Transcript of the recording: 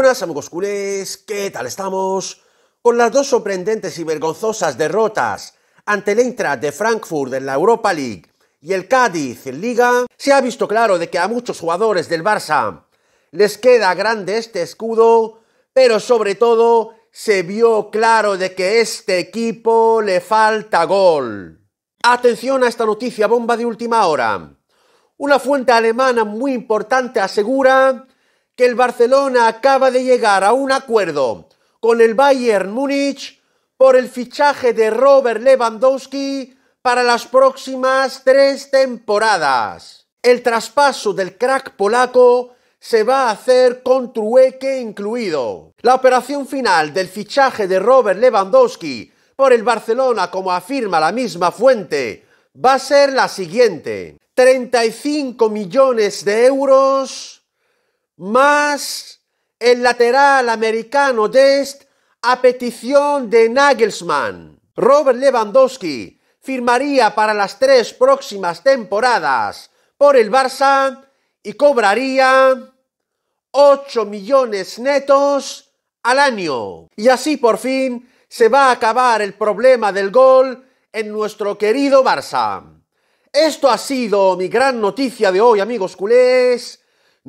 buenas amigos culés, ¿qué tal estamos? Con las dos sorprendentes y vergonzosas derrotas ante el Eintracht de Frankfurt en la Europa League y el Cádiz en Liga, se ha visto claro de que a muchos jugadores del Barça les queda grande este escudo, pero sobre todo se vio claro de que este equipo le falta gol. Atención a esta noticia bomba de última hora. Una fuente alemana muy importante asegura el Barcelona acaba de llegar a un acuerdo con el Bayern Múnich por el fichaje de Robert Lewandowski para las próximas tres temporadas. El traspaso del crack polaco se va a hacer con trueque incluido. La operación final del fichaje de Robert Lewandowski por el Barcelona, como afirma la misma fuente, va a ser la siguiente. 35 millones de euros más el lateral americano Dest a petición de Nagelsmann. Robert Lewandowski firmaría para las tres próximas temporadas por el Barça y cobraría 8 millones netos al año. Y así por fin se va a acabar el problema del gol en nuestro querido Barça. Esto ha sido mi gran noticia de hoy, amigos culés.